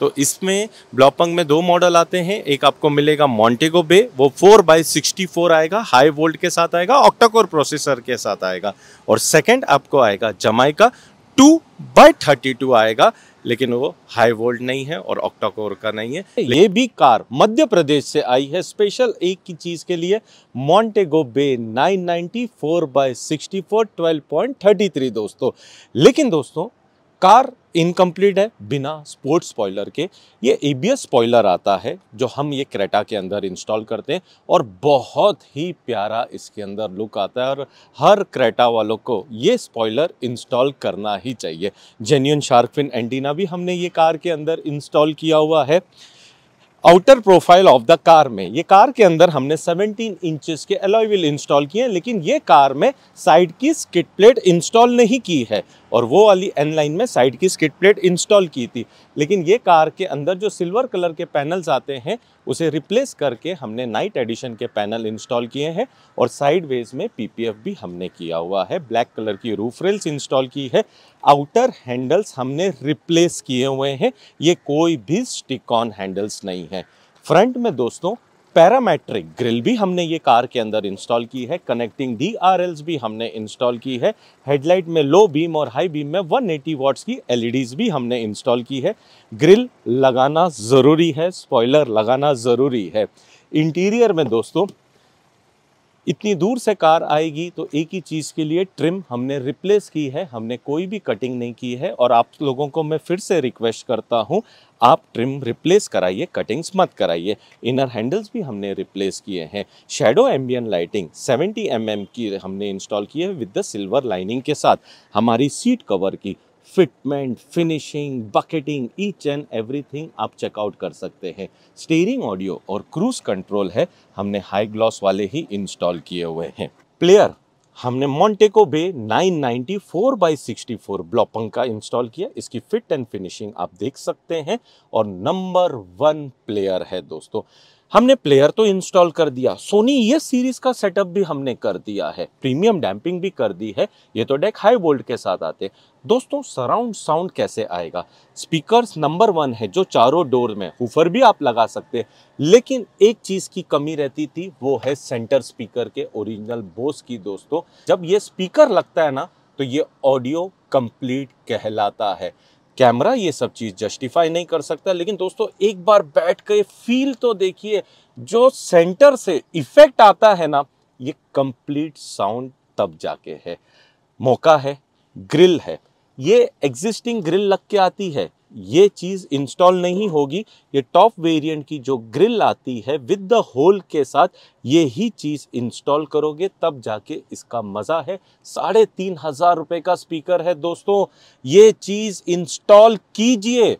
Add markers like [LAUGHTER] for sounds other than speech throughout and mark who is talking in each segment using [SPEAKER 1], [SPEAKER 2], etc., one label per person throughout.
[SPEAKER 1] तो इसमें ब्लॉपंग में दो मॉडल आते हैं एक आपको मिलेगा मॉन्टेगो बे वो फोर बाई सिक्सटी फोर आएगा हाई वोल्ट के साथ आएगा ऑक्टाकोर प्रोसेसर के साथ आएगा और सेकंड आपको आएगा जमाई का टू बाई थर्टी टू आएगा लेकिन वो हाई वोल्ट नहीं है और ऑक्टाकोर का नहीं है ये भी कार मध्य प्रदेश से आई है स्पेशल एक की चीज़ के लिए Montego Bay 994 by sixty four दोस्तों लेकिन दोस्तों कार इनकम्प्लीट है बिना स्पोर्ट्स स्पॉयलर के ये एबीएस स्पॉयलर आता है जो हम ये क्रेटा के अंदर इंस्टॉल करते हैं और बहुत ही प्यारा इसके अंदर लुक आता है और हर क्रेटा वालों को ये स्पॉयलर इंस्टॉल करना ही चाहिए जेन्यून शार्कफिन एंटीना भी हमने ये कार के अंदर इंस्टॉल किया हुआ है outer profile of the car में ये कार के अंदर हमने 17 इंचेस के अलॉय व्हील इंस्टॉल किए हैं लेकिन ये कार में साइड की स्किट प्लेट इंस्टॉल नहीं की है और वो वाली एन लाइन में साइड की स्किट प्लेट इंस्टॉल की थी लेकिन ये कार के अंदर जो सिल्वर कलर के पैनल्स आते हैं उसे रिप्लेस करके हमने नाइट एडिशन के पैनल इंस्टॉल किए हैं और साइड वेज में पीपीएफ भी हमने किया हुआ है ब्लैक कलर की रूफ रेल्स इंस्टॉल की है आउटर हैंडल्स हमने रिप्लेस किए हुए हैं ये कोई भी स्टिकॉन हैंडल्स नहीं है फ्रंट में दोस्तों पैरामेट्रिक ग्रिल भी हमने ये कार के अंदर इंस्टॉल की है कनेक्टिंग डी आर एल्स भी हमने इंस्टॉल की है हेडलाइट में लो बीम और हाई बीम में 180 एटी वॉट्स की एलईडीज़ e भी हमने इंस्टॉल की है ग्रिल लगाना ज़रूरी है स्पॉइलर लगाना ज़रूरी है इंटीरियर में दोस्तों इतनी दूर से कार आएगी तो एक ही चीज़ के लिए ट्रिम हमने रिप्लेस की है हमने कोई भी कटिंग नहीं की है और आप लोगों को मैं फिर से रिक्वेस्ट करता हूँ आप ट्रिम रिप्लेस कराइए कटिंग्स मत कराइए इनर हैंडल्स भी हमने रिप्लेस किए हैं shadow ambient lighting 70 M mm की हमने इंस्टॉल की है विद द सिल्वर लाइनिंग के साथ हमारी सीट कवर की fitment finishing bucketing each and everything आप चेकआउट कर सकते हैं स्टेयरिंग ऑडियो और क्रूज कंट्रोल है हमने हाई ग्लॉस वाले ही इंस्टॉल किए हुए हैं प्लेयर हमने Montego Bay 994 by four block पंखा इंस्टॉल किया इसकी फिट एंड फिनिशिंग आप देख सकते हैं और नंबर वन प्लेयर है दोस्तों हमने प्लेयर तो इंस्टॉल कर दिया सोनी ये सीरीज का सेटअप भी हमने कर दिया है प्रीमियम डैम्पिंग भी कर दी है ये तो डेक हाई वोल्ट के साथ आते दोस्तों सराउंड साउंड कैसे आएगा स्पीकर्स नंबर वन है जो चारों डोर में हुफर भी आप लगा सकते लेकिन एक चीज़ की कमी रहती थी वो है सेंटर स्पीकर के ओरिजिनल बोस की दोस्तों जब ये स्पीकर लगता है ना तो ये ऑडियो कंप्लीट कहलाता है कैमरा ये सब चीज़ जस्टिफाई नहीं कर सकता लेकिन दोस्तों एक बार बैठ के फील तो देखिए जो सेंटर से इफेक्ट आता है ना ये कंप्लीट साउंड तब जाके है मौका है ग्रिल है ये एग्जिस्टिंग ग्रिल लग के आती है ये चीज़ इंस्टॉल नहीं होगी ये टॉप वेरिएंट की जो ग्रिल आती है विद द होल के साथ ये ही चीज़ इंस्टॉल करोगे तब जाके इसका मज़ा है साढ़े तीन हज़ार रुपये का स्पीकर है दोस्तों ये चीज़ इंस्टॉल कीजिए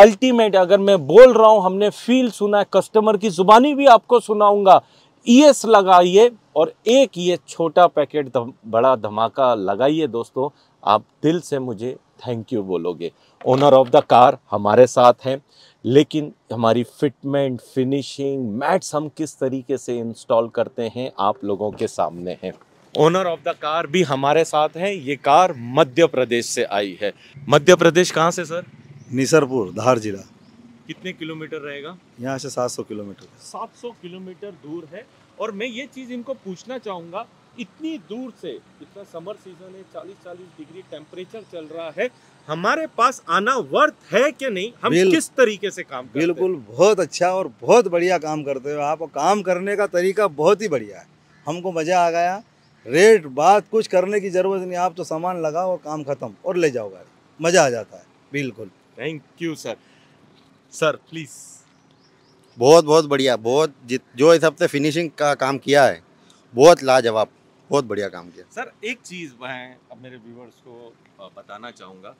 [SPEAKER 1] अल्टीमेट अगर मैं बोल रहा हूँ हमने फील सुना है कस्टमर की जुबानी भी आपको सुनाऊंगा ईएस e लगाइए और एक ये छोटा पैकेट दम, बड़ा धमाका लगाइए दोस्तों आप दिल से मुझे थैंक यू बोलोगे ओनर ऑफ द कार हमारे साथ हैं लेकिन हमारी फिटमेंट फिनिशिंग मैट्स हम किस तरीके से इंस्टॉल करते हैं आप लोगों के सामने हैं ओनर ऑफ द कार भी हमारे साथ हैं ये कार मध्य प्रदेश से आई है मध्य प्रदेश कहाँ से सर निसरपुर धार जिला कितने किलोमीटर रहेगा
[SPEAKER 2] यहाँ से 700 किलोमीटर
[SPEAKER 1] 700 किलोमीटर दूर है और मैं ये चीज़ इनको पूछना चाहूँगा इतनी दूर से इतना समर सीजन है चालीस चालीस डिग्री टेम्परेचर चल रहा है हमारे पास आना वर्थ है कि नहीं हम किस तरीके से काम करते
[SPEAKER 2] बिल्कुल बहुत अच्छा और बहुत बढ़िया काम करते हो आप काम करने का तरीका बहुत ही बढ़िया है हमको मज़ा आ गया रेट बात कुछ करने की ज़रूरत नहीं आप तो सामान लगाओ और काम ख़त्म और ले जाओ गाड़ी मज़ा आ जाता है बिल्कुल thank you sir sir please बहुत बहुत बढ़िया बहुत जित जो इस हफ्ते फिनिशिंग का काम किया है बहुत लाजवाब बहुत बढ़िया काम किया
[SPEAKER 1] सर एक चीज़ मैं अब मेरे व्यूवर्स को बताना चाहूंगा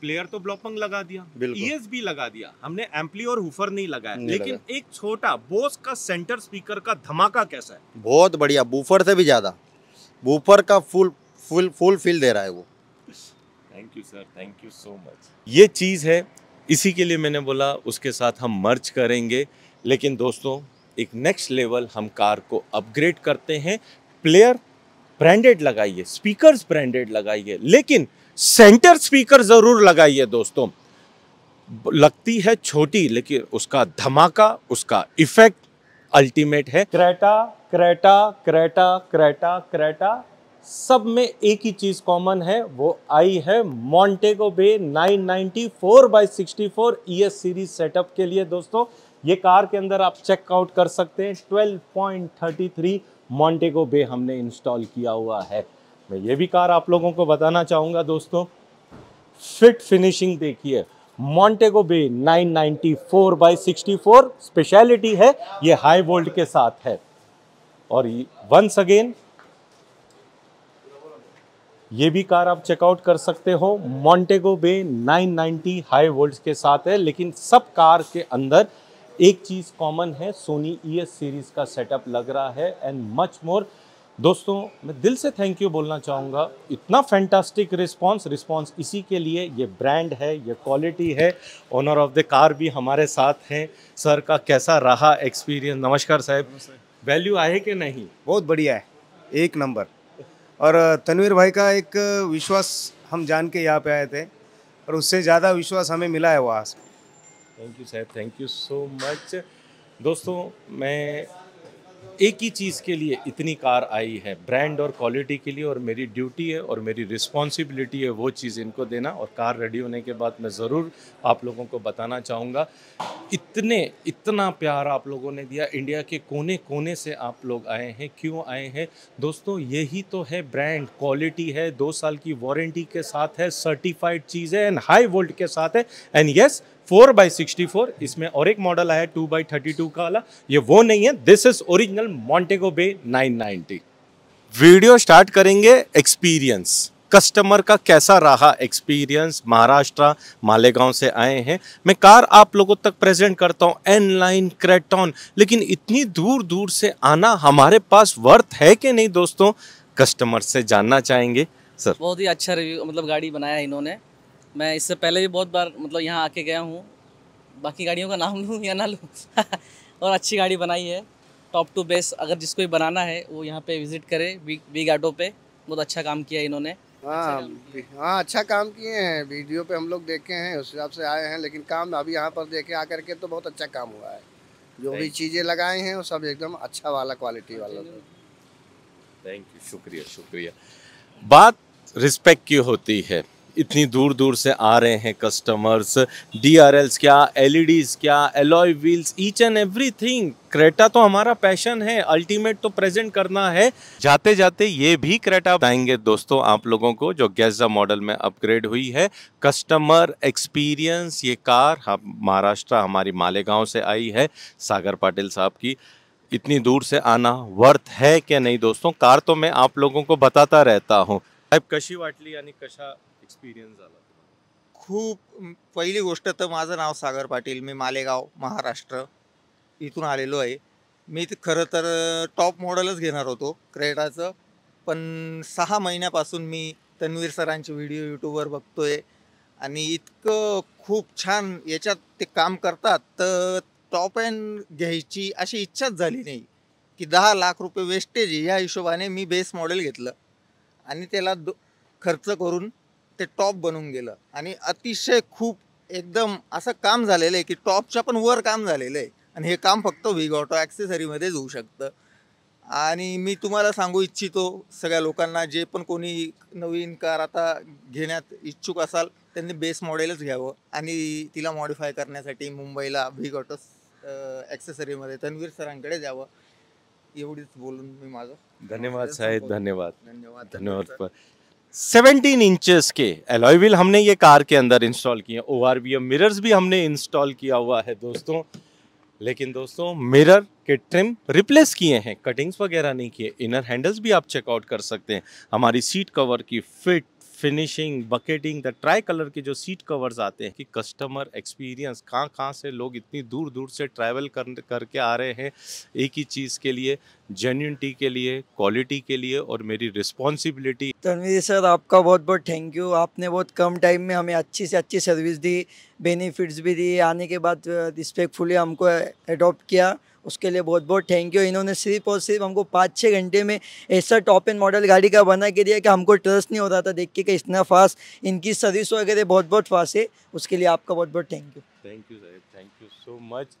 [SPEAKER 1] प्लेयर तो ब्लॉपंग लगा दिया ईएस भी e लगा दिया हमने एम्पली और हुफर नहीं लगाया नहीं लेकिन लगा। एक छोटा बोस का सेंटर स्पीकर का धमाका
[SPEAKER 2] कैसा है बहुत बढ़िया बूफर से भी ज्यादा बूफर का फुल फुल फुल फील दे रहा है वो
[SPEAKER 1] thank you sir thank you so much
[SPEAKER 2] ये चीज है इसी के लिए मैंने
[SPEAKER 1] बोला उसके साथ हम मर्ज करेंगे लेकिन दोस्तों एक नेक्स्ट लेवल हम कार को अपग्रेड करते हैं प्लेयर ब्रांडेड लगाइए स्पीकर्स ब्रांडेड लगाइए लेकिन सेंटर स्पीकर ज़रूर लगाइए दोस्तों लगती है छोटी लेकिन उसका धमाका उसका इफेक्ट अल्टीमेट है Creta Creta Creta Creta Creta सब में एक ही चीज़ कॉमन है वो आई है Montego Bay 994 by 64 ES series setup के लिए दोस्तों ये कार के अंदर आप चेकआउट कर सकते हैं 12.33 मॉन्टेगो बे हमने इंस्टॉल किया हुआ है मैं ये भी कार आप लोगों को बताना चाहूँगा दोस्तों फिट फिनिशिंग देखिए Montego Bay 994 ninety four by sixty speciality है ये हाई वोल्ट के साथ है और वंस अगेन ये भी कार आप चेकआउट कर सकते हो मॉन्टेगो बे 990 हाई वोल्ट के साथ है लेकिन सब कार के अंदर एक चीज़ कॉमन है सोनी ई सीरीज़ का सेटअप लग रहा है एंड मच मोर दोस्तों मैं दिल से थैंक यू बोलना चाहूँगा इतना फैंटास्टिक रिस्पांस रिस्पांस इसी के लिए ये ब्रांड है ये क्वालिटी है ओनर ऑफ द कार भी हमारे साथ हैं सर का कैसा रहा एक्सपीरियंस नमस्कार साहब वैल्यू आए
[SPEAKER 2] कि नहीं बहुत बढ़िया है एक नंबर और तनवीर भाई का एक विश्वास हम जान के यहाँ पे आए थे और उससे ज़्यादा विश्वास हमें मिला है वहाँ से
[SPEAKER 1] thank you sir thank you so much दोस्तों मैं एक ही चीज़ के लिए इतनी कार आई है ब्रांड और क्वालिटी के लिए और मेरी ड्यूटी है और मेरी रिस्पॉन्सिबिलिटी है वो चीज़ इनको देना और कार रेडी होने के बाद मैं ज़रूर आप लोगों को बताना चाहूँगा इतने इतना प्यार आप लोगों ने दिया इंडिया के कोने कोने से आप लोग आए हैं क्यों आए हैं दोस्तों यही तो है ब्रांड क्वालिटी है दो साल की वारंटी के साथ है सर्टिफाइड चीज़ है एंड हाई वोल्ट के साथ है and yes four by sixty four इसमें और एक मॉडल आया टू बाई थर्टी टू का वाला ये वो नहीं है this is original Montego Bay nine ninety video start करेंगे एक्सपीरियंस कस्टमर का कैसा रहा एक्सपीरियंस महाराष्ट्र मालेगांव से आए हैं मैं कार आप लोगों तक प्रेजेंट करता हूँ एन लाइन क्रेटॉन लेकिन इतनी दूर दूर से आना हमारे पास वर्थ है कि नहीं दोस्तों कस्टमर से जानना चाहेंगे सर
[SPEAKER 2] बहुत ही अच्छा रिव्यू मतलब गाड़ी बनाया इन्होंने मैं इससे पहले भी बहुत बार मतलब यहाँ आके गया हूँ बाकी गाड़ियों का नाम लूँ या ना लूँ [LAUGHS] और अच्छी गाड़ी बनाई है टॉप टू बेस अगर जिसको भी बनाना है वो यहाँ पे विजिट करे बिग बिग ऑटो पे बहुत अच्छा काम किया इन्होंने हाँ अच्छा हाँ, हाँ अच्छा काम किए हैं वीडियो पे हम लोग देखे हैं उस हिसाब से आए हैं लेकिन काम अभी यहाँ पर देखे आ करके तो बहुत अच्छा काम हुआ है जो भी चीज़ें लगाए हैं वो सब एकदम अच्छा वाला क्वालिटी वाला
[SPEAKER 1] थैंक यू शुक्रिया शुक्रिया बात रिस्पेक्ट की होती है इतनी दूर दूर से आ रहे हैं कस्टमर्स डी क्या एल e क्या alloy wheels each and everything Creta तो हमारा पैशन है अल्टीमेट तो प्रेजेंट करना है जाते जाते ये भी क्रेटा बताएंगे दोस्तों आप लोगों को जो गैजा मॉडल में अपग्रेड हुई है कस्टमर एक्सपीरियंस ये कार हम महाराष्ट्र हमारी मालेगांव से आई है सागर पाटिल साहब की इतनी दूर से आना वर्थ है क्या नहीं दोस्तों कार तो मैं आप लोगों को बताता रहता हूँ
[SPEAKER 2] कशी वाटली यानी कशा एक्सपिरियन्स झाला खूप पहिली गोष्ट तर माझं नाव सागर पाटील मी मालेगाव महाराष्ट्र इथून आलेलो आहे मी खरं तर टॉप मॉडलच घेणार होतो क्रेटाचं पण सहा महिन्यापासून मी तन्वीर सरांचे व्हिडिओ यूट्यूबवर बघतोय आणि इतकं खूप छान याच्यात ते काम करतात तर टॉप अँड घ्यायची अशी इच्छाच झाली नाही की दहा लाख रुपये वेस्टेज या हिशोबाने मी बेस मॉडेल घेतलं आणि त्याला दो खर्च करून ते टॉप बनून गेलं आणि अतिशय खूप एकदम असं काम झालेलं आहे की टॉपच्या पण वर काम झालेलं आहे आणि हे काम फक्त व्हिग ऑटो ॲक्सेसरीमध्येच होऊ शकतं आणि मी तुम्हाला सांगू इच्छितो सगळ्या लोकांना जे पण कोणी नवीन कार आता घेण्यात इच्छुक असाल त्यांनी बेस मॉडेलच घ्यावं आणि तिला मॉडिफाय करण्यासाठी मुंबईला व्हिग ऑटो ॲक्सेसरीमध्ये तन्वीर सरांकडे जावं एवढीच बोलून मी
[SPEAKER 1] माझं धन्यवाद साहेब धन्यवाद धन्यवाद धन्यवाद 17 इंचेस के एलॉय व्हील हमने ये कार के अंदर इंस्टॉल किए ओ आर बी मिरर्स भी हमने इंस्टॉल किया हुआ है दोस्तों लेकिन दोस्तों मिरर के ट्रिम रिप्लेस किए हैं कटिंग्स वगैरह नहीं किए इनर हैंडल्स भी आप चेकआउट कर सकते हैं हमारी सीट कवर की fit finishing bucketing the tricolour के जो सीट कवर्स आते हैं कि कस्टमर एक्सपीरियंस कहाँ कहाँ से लोग इतनी दूर दूर से ट्रैवल कर करके आ रहे हैं एक ही चीज़ के लिए जेन्यूनटी के लिए क्वालिटी के लिए और मेरी रिस्पॉन्सिबिलिटी
[SPEAKER 2] तनवीर सर आपका बहुत बहुत थैंक यू आपने बहुत कम टाइम में हमें अच्छी से अच्छी सर्विस दी बेनिफिट्स भी दिए आने के बाद रिस्पेक्टफुली हमको एडोप्ट किया उसके लिए बहुत बहुत थैंक यू इन्होंने सिर्फ और सिर्फ हमको पाँच छः घंटे में ऐसा टॉप एंड मॉडल गाड़ी का बना के दिया कि हमको ट्रस्ट नहीं हो रहा था देख के कि इतना फास्ट इनकी सर्विस वगैरह बहुत बहुत फास्ट है उसके लिए आपका बहुत बहुत thank you
[SPEAKER 1] thank you sir thank you so much